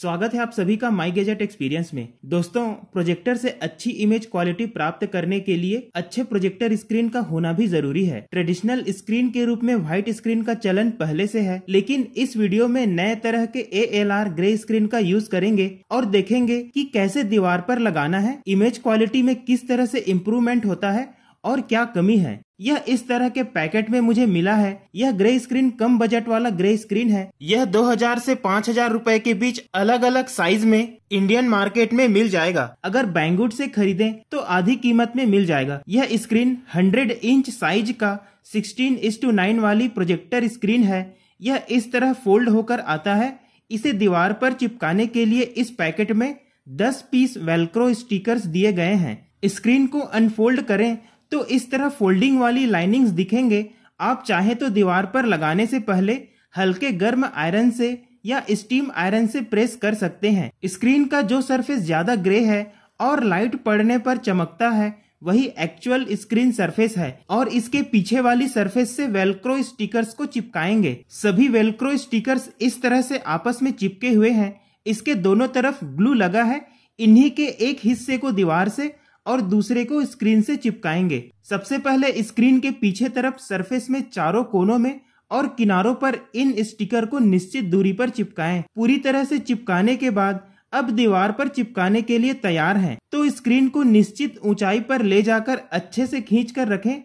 स्वागत है आप सभी का माई गेजेट एक्सपीरियंस में दोस्तों प्रोजेक्टर से अच्छी इमेज क्वालिटी प्राप्त करने के लिए अच्छे प्रोजेक्टर स्क्रीन का होना भी जरूरी है ट्रेडिशनल स्क्रीन के रूप में व्हाइट स्क्रीन का चलन पहले से है लेकिन इस वीडियो में नए तरह के A L R grey screen का यूज करेंगे और देखेंगे की कैसे दीवार पर लगाना है इमेज क्वालिटी में किस तरह से इम्प्रूवमेंट होता है और क्या कमी है यह इस तरह के पैकेट में मुझे मिला है यह ग्रे स्क्रीन कम बजट वाला ग्रे स्क्रीन है यह 2000 से 5000 रुपए के बीच अलग अलग साइज में इंडियन मार्केट में मिल जाएगा अगर बैंगुड से खरीदें तो आधी कीमत में मिल जाएगा यह स्क्रीन 100 इंच साइज का 16 इस टू नाइन वाली प्रोजेक्टर स्क्रीन है यह इस तरह फोल्ड होकर आता है इसे दीवार पर चिपकाने के लिए इस पैकेट में दस पीस वेलक्रो स्टीकर दिए गए हैं स्क्रीन को अनफोल्ड करें तो इस तरह फोल्डिंग वाली लाइनिंग्स दिखेंगे आप चाहे तो दीवार पर लगाने से पहले हल्के गर्म आयरन से या स्टीम आयरन से प्रेस कर सकते हैं स्क्रीन का जो सरफेस ज़्यादा ग्रे है और लाइट पड़ने पर चमकता है वही एक्चुअल स्क्रीन सरफेस है और इसके पीछे वाली सरफेस से वेलक्रो स्टिकर्स को चिपकाएंगे सभी वेलक्रो स्टिकर्स इस तरह से आपस में चिपके हुए हैं इसके दोनों तरफ ग्लू लगा है इन्हीं के एक हिस्से को दीवार से और दूसरे को स्क्रीन से चिपकाएंगे सबसे पहले स्क्रीन के पीछे तरफ सरफेस में चारों कोनों में और किनारों पर इन स्टिकर को निश्चित दूरी पर चिपकाएं। पूरी तरह से चिपकाने के बाद अब दीवार पर चिपकाने के लिए तैयार हैं। तो स्क्रीन को निश्चित ऊंचाई पर ले जाकर अच्छे से खींच कर रखें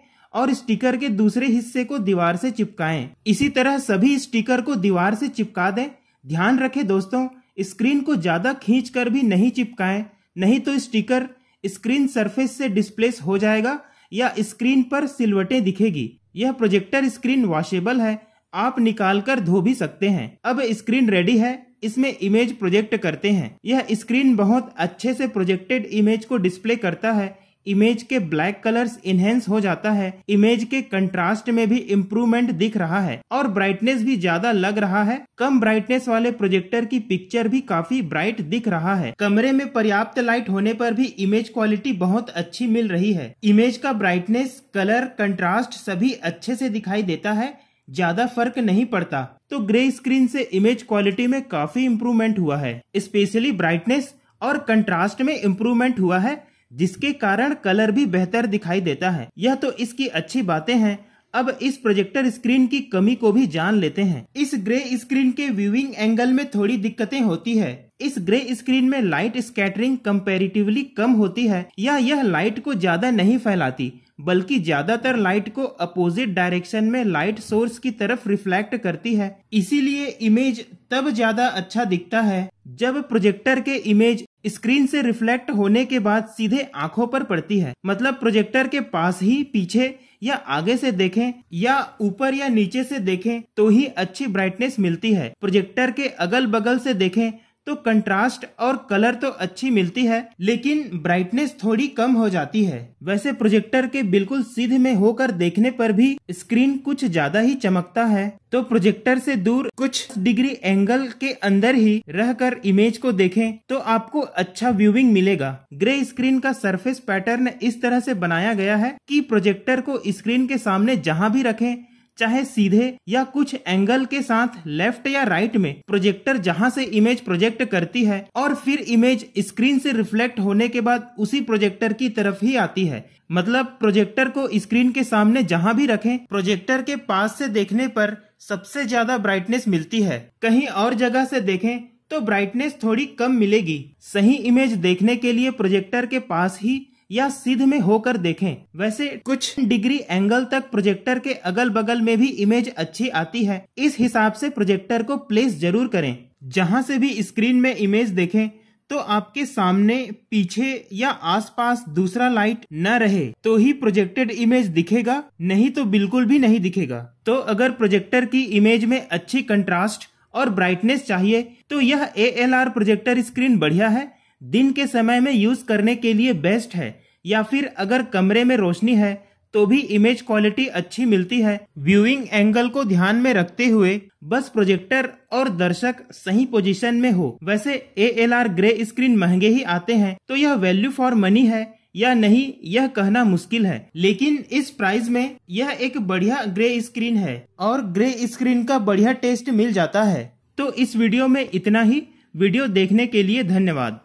और स्टिकर के दूसरे हिस्से को दीवार से चिपकाएं। इसी तरह सभी स्टिकर को दीवार से चिपका दें ध्यान रखें दोस्तों स्क्रीन को ज्यादा खींच कर भी नहीं चिपकाए नहीं तो स्टिकर स्क्रीन सरफेस से डिस्प्लेस हो जाएगा या स्क्रीन पर सिलवटें दिखेगी यह प्रोजेक्टर स्क्रीन वॉशेबल है आप निकाल कर धो भी सकते हैं अब स्क्रीन रेडी है इसमें इमेज प्रोजेक्ट करते हैं यह स्क्रीन बहुत अच्छे से प्रोजेक्टेड इमेज को डिस्प्ले करता है इमेज के ब्लैक कलर्स इनहेंस हो जाता है इमेज के कंट्रास्ट में भी इम्प्रूवमेंट दिख रहा है और ब्राइटनेस भी ज्यादा लग रहा है कम ब्राइटनेस वाले प्रोजेक्टर की पिक्चर भी काफी ब्राइट दिख रहा है कमरे में पर्याप्त लाइट होने पर भी इमेज क्वालिटी बहुत अच्छी मिल रही है इमेज का ब्राइटनेस कलर कंट्रास्ट सभी अच्छे से दिखाई देता है ज्यादा फर्क नहीं पड़ता तो ग्रे स्क्रीन से इमेज क्वालिटी में काफी इम्प्रूवमेंट हुआ है स्पेशली ब्राइटनेस और कंट्रास्ट में इम्प्रूवमेंट हुआ है जिसके कारण कलर भी बेहतर दिखाई देता है यह तो इसकी अच्छी बातें हैं अब इस प्रोजेक्टर स्क्रीन की कमी को भी जान लेते हैं इस ग्रे स्क्रीन के व्यूइंग एंगल में थोड़ी दिक्कतें होती है इस ग्रे स्क्रीन में लाइट स्कैटरिंग कंपेरेटिवली कम होती है या यह लाइट को ज्यादा नहीं फैलाती बल्कि ज्यादातर लाइट को अपोजिट डायरेक्शन में लाइट सोर्स की तरफ रिफ्लेक्ट करती है इसीलिए इमेज तब ज्यादा अच्छा दिखता है जब प्रोजेक्टर के इमेज स्क्रीन से रिफ्लेक्ट होने के बाद सीधे आंखों पर पड़ती है मतलब प्रोजेक्टर के पास ही पीछे या आगे से देखें या ऊपर या नीचे से देखें तो ही अच्छी ब्राइटनेस मिलती है प्रोजेक्टर के अगल बगल से देखें तो कंट्रास्ट और कलर तो अच्छी मिलती है लेकिन ब्राइटनेस थोड़ी कम हो जाती है वैसे प्रोजेक्टर के बिल्कुल सीधे में होकर देखने पर भी स्क्रीन कुछ ज्यादा ही चमकता है तो प्रोजेक्टर से दूर कुछ डिग्री एंगल के अंदर ही रहकर इमेज को देखें तो आपको अच्छा व्यूविंग मिलेगा ग्रे स्क्रीन का सरफेस पैटर्न इस तरह से बनाया गया है कि प्रोजेक्टर को स्क्रीन के सामने जहां भी रखें चाहे सीधे या कुछ एंगल के साथ लेफ्ट या राइट में प्रोजेक्टर जहां से इमेज प्रोजेक्ट करती है और फिर इमेज स्क्रीन से रिफ्लेक्ट होने के बाद उसी प्रोजेक्टर की तरफ ही आती है मतलब प्रोजेक्टर को स्क्रीन के सामने जहां भी रखें प्रोजेक्टर के पास से देखने पर सबसे ज्यादा ब्राइटनेस मिलती है कहीं और जगह से देखें तो ब्राइटनेस थोड़ी कम मिलेगी सही इमेज देखने के लिए प्रोजेक्टर के पास ही या सीध में होकर देखें वैसे कुछ डिग्री एंगल तक प्रोजेक्टर के अगल बगल में भी इमेज अच्छी आती है इस हिसाब से प्रोजेक्टर को प्लेस जरूर करें जहां से भी स्क्रीन में इमेज देखें तो आपके सामने पीछे या आसपास दूसरा लाइट न रहे तो ही प्रोजेक्टेड इमेज दिखेगा नहीं तो बिल्कुल भी नहीं दिखेगा तो अगर प्रोजेक्टर की इमेज में अच्छी कंट्रास्ट और ब्राइटनेस चाहिए तो यह A L R projector screen बढ़िया है दिन के समय में यूज करने के लिए बेस्ट है या फिर अगर कमरे में रोशनी है तो भी इमेज क्वालिटी अच्छी मिलती है व्यूइंग एंगल को ध्यान में रखते हुए बस प्रोजेक्टर और दर्शक सही पोजीशन में हो वैसे A L R grey screen महंगे ही आते हैं तो यह वैल्यू फॉर मनी है या नहीं यह कहना मुश्किल है लेकिन इस प्राइस में यह एक बढ़िया ग्रे स्क्रीन है और ग्रे स्क्रीन का बढ़िया टेस्ट मिल जाता है तो इस वीडियो में इतना ही वीडियो देखने के लिए धन्यवाद